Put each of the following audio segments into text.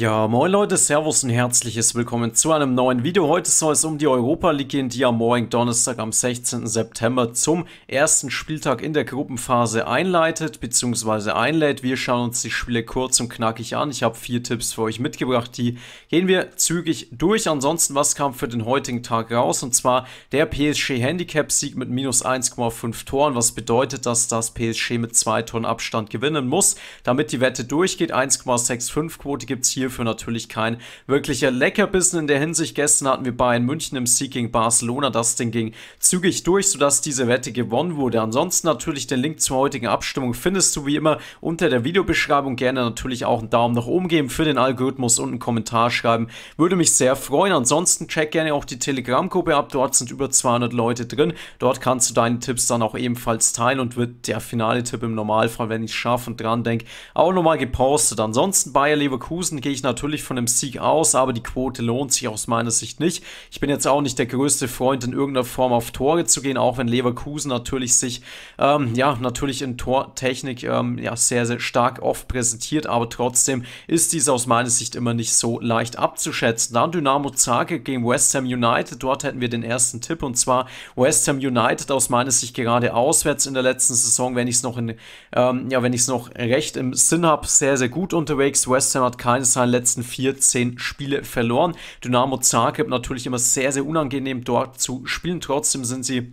Ja, moin Leute, Servus und herzliches Willkommen zu einem neuen Video. Heute soll es um die Europa League gehen, die am morgen Donnerstag am 16. September zum ersten Spieltag in der Gruppenphase einleitet bzw. einlädt. Wir schauen uns die Spiele kurz und knackig an. Ich habe vier Tipps für euch mitgebracht, die gehen wir zügig durch. Ansonsten, was kam für den heutigen Tag raus? Und zwar der PSG Handicap-Sieg mit minus 1,5 Toren. Was bedeutet, dass das PSG mit zwei Toren Abstand gewinnen muss, damit die Wette durchgeht? 1,65 Quote gibt es hier hierfür natürlich kein wirklicher Leckerbissen in der Hinsicht. Gestern hatten wir Bayern München im Sieg gegen Barcelona. Das Ding ging zügig durch, sodass diese Wette gewonnen wurde. Ansonsten natürlich den Link zur heutigen Abstimmung findest du wie immer unter der Videobeschreibung. Gerne natürlich auch einen Daumen nach oben geben für den Algorithmus und einen Kommentar schreiben. Würde mich sehr freuen. Ansonsten check gerne auch die Telegram-Gruppe ab. Dort sind über 200 Leute drin. Dort kannst du deine Tipps dann auch ebenfalls teilen und wird der finale Tipp im Normalfall, wenn ich scharf und dran denke, auch nochmal gepostet. Ansonsten Bayer Leverkusen gehe ich ich natürlich von dem Sieg aus, aber die Quote lohnt sich aus meiner Sicht nicht. Ich bin jetzt auch nicht der größte Freund, in irgendeiner Form auf Tore zu gehen, auch wenn Leverkusen natürlich sich, ähm, ja, natürlich in Tortechnik ähm, ja, sehr, sehr stark oft präsentiert, aber trotzdem ist dies aus meiner Sicht immer nicht so leicht abzuschätzen. Dann Dynamo Zagreb gegen West Ham United, dort hätten wir den ersten Tipp und zwar West Ham United aus meiner Sicht gerade auswärts in der letzten Saison, wenn ich es noch ähm, ja, noch recht im Sinn habe, sehr, sehr gut unterwegs. West Ham hat keine seiner seinen letzten 14 Spiele verloren. Dynamo Zagreb natürlich immer sehr, sehr unangenehm dort zu spielen. Trotzdem sind sie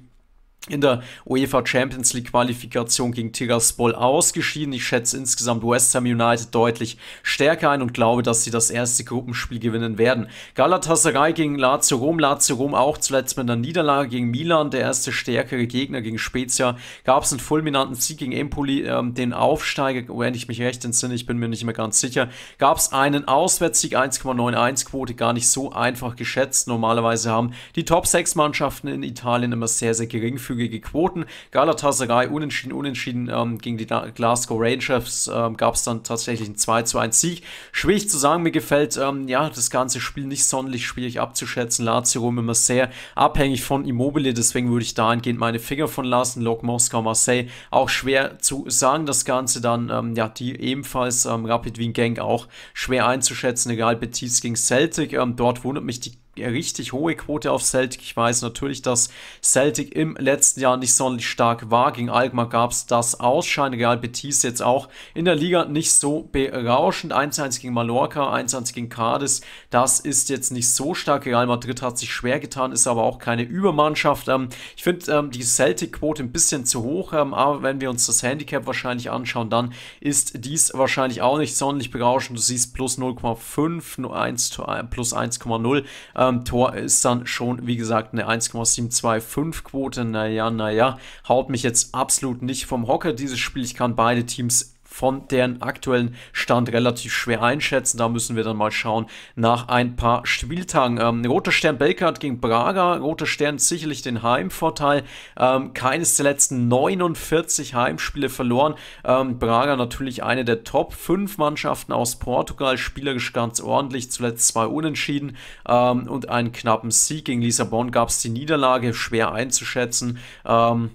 in der UEFA Champions League Qualifikation gegen Tiraspol ausgeschieden. Ich schätze insgesamt West Ham United deutlich stärker ein und glaube, dass sie das erste Gruppenspiel gewinnen werden. Galatasaray gegen Lazio Rom. Lazio Rom auch zuletzt mit einer Niederlage gegen Milan. Der erste stärkere Gegner gegen Spezia. Gab es einen fulminanten Sieg gegen Empoli. Ähm, den Aufsteiger, wenn ich mich recht entsinne, ich bin mir nicht mehr ganz sicher. Gab es einen Auswärtssieg, 1,91 Quote, gar nicht so einfach geschätzt. Normalerweise haben die Top 6 Mannschaften in Italien immer sehr, sehr geringfügig geringfügige Quoten. Galatasaray unentschieden, unentschieden ähm, gegen die Glasgow Rangers ähm, gab es dann tatsächlich einen 2 zu 1 Sieg. Schwierig zu sagen, mir gefällt ähm, ja das ganze Spiel nicht sonderlich schwierig abzuschätzen. Lazio immer sehr abhängig von Immobile, deswegen würde ich dahingehend meine Finger von lassen. Lok Moskau, Marseille auch schwer zu sagen, das Ganze dann, ähm, ja, die ebenfalls ähm, Rapid Wien Gang auch schwer einzuschätzen, egal Betis gegen Celtic. Ähm, dort wundert mich die richtig hohe Quote auf Celtic. Ich weiß natürlich, dass Celtic im letzten Jahr nicht sonderlich stark war. Gegen Alkmaar gab es das Ausscheiden. Real Betis jetzt auch in der Liga nicht so berauschend. 1-1 gegen Mallorca, 1-1 gegen Cadiz. Das ist jetzt nicht so stark. Real Madrid hat sich schwer getan, ist aber auch keine Übermannschaft. Ähm, ich finde ähm, die Celtic-Quote ein bisschen zu hoch, ähm, aber wenn wir uns das Handicap wahrscheinlich anschauen, dann ist dies wahrscheinlich auch nicht sonderlich berauschend. Du siehst plus 0,5, äh, plus 1,0 ähm, Tor ist dann schon, wie gesagt, eine 1,725 Quote. Naja, naja, haut mich jetzt absolut nicht vom Hocker dieses Spiel. Ich kann beide Teams von deren aktuellen Stand relativ schwer einschätzen. Da müssen wir dann mal schauen nach ein paar Spieltagen. Ähm, Roter Stern Belgrad gegen Braga. Roter Stern sicherlich den Heimvorteil. Ähm, keines der letzten 49 Heimspiele verloren. Ähm, Braga natürlich eine der Top 5 Mannschaften aus Portugal. Spielerisch ganz ordentlich. Zuletzt zwei Unentschieden ähm, und einen knappen Sieg. Gegen Lissabon gab es die Niederlage. Schwer einzuschätzen. Ähm,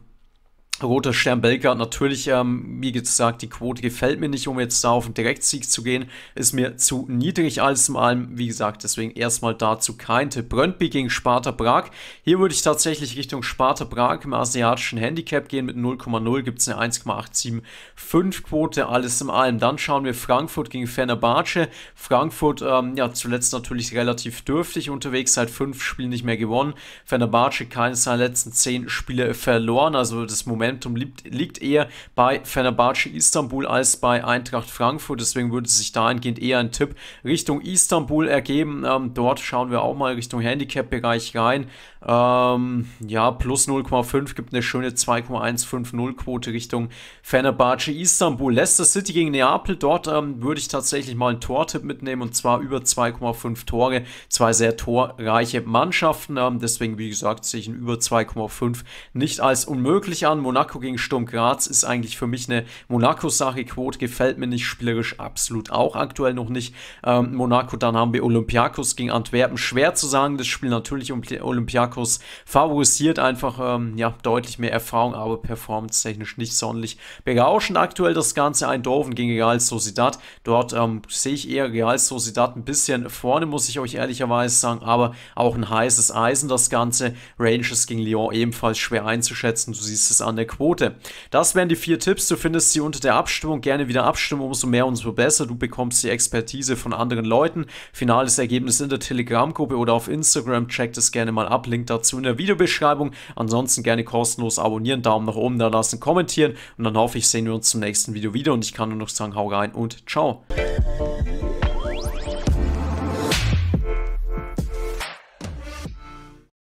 Roter Stern Belgrad, natürlich, ähm, wie gesagt, die Quote gefällt mir nicht, um jetzt da auf einen Direktsieg zu gehen. Ist mir zu niedrig alles im allem. Wie gesagt, deswegen erstmal dazu kein Tipp. Brönnby gegen Sparta Prag. Hier würde ich tatsächlich Richtung Sparta Prag im asiatischen Handicap gehen. Mit 0,0 gibt es eine 1,875 Quote, alles im allem. Dann schauen wir Frankfurt gegen Fenerbahce. Frankfurt, ähm, ja, zuletzt natürlich relativ dürftig unterwegs, seit fünf Spielen nicht mehr gewonnen. Fenerbahce keines seiner letzten zehn Spiele verloren, also das Moment Momentum liegt, liegt eher bei Fenerbahce Istanbul als bei Eintracht Frankfurt. Deswegen würde sich dahingehend eher ein Tipp Richtung Istanbul ergeben. Ähm, dort schauen wir auch mal Richtung Handicap-Bereich rein. Ähm, ja, plus 0,5 gibt eine schöne 2,150-Quote Richtung Fenerbahce Istanbul. Leicester City gegen Neapel. Dort ähm, würde ich tatsächlich mal einen Tortipp mitnehmen und zwar über 2,5 Tore. Zwei sehr torreiche Mannschaften. Ähm, deswegen, wie gesagt, sehe ich ein über 2,5 nicht als unmöglich an. Monaco gegen Sturm Graz ist eigentlich für mich eine Monaco-Sache. Quote gefällt mir nicht, spielerisch absolut auch aktuell noch nicht. Ähm, Monaco, dann haben wir Olympiakos gegen Antwerpen. Schwer zu sagen, das Spiel natürlich Olympiakos favorisiert einfach ähm, ja, deutlich mehr Erfahrung, aber performance-technisch nicht sonderlich berauschend. Aktuell das Ganze Eindhoven gegen Real Sociedad. Dort ähm, sehe ich eher Real Sociedad ein bisschen vorne, muss ich euch ehrlicherweise sagen, aber auch ein heißes Eisen das Ganze. Rangers gegen Lyon ebenfalls schwer einzuschätzen. Du siehst es an der eine Quote. Das wären die vier Tipps. Du findest sie unter der Abstimmung. Gerne wieder abstimmen. Umso mehr, umso besser. Du bekommst die Expertise von anderen Leuten. Finales Ergebnis in der Telegram-Gruppe oder auf Instagram. Checkt es gerne mal ab. Link dazu in der Videobeschreibung. Ansonsten gerne kostenlos abonnieren, Daumen nach oben da lassen, kommentieren. Und dann hoffe ich, sehen wir uns zum nächsten Video wieder. Und ich kann nur noch sagen, hau rein und ciao.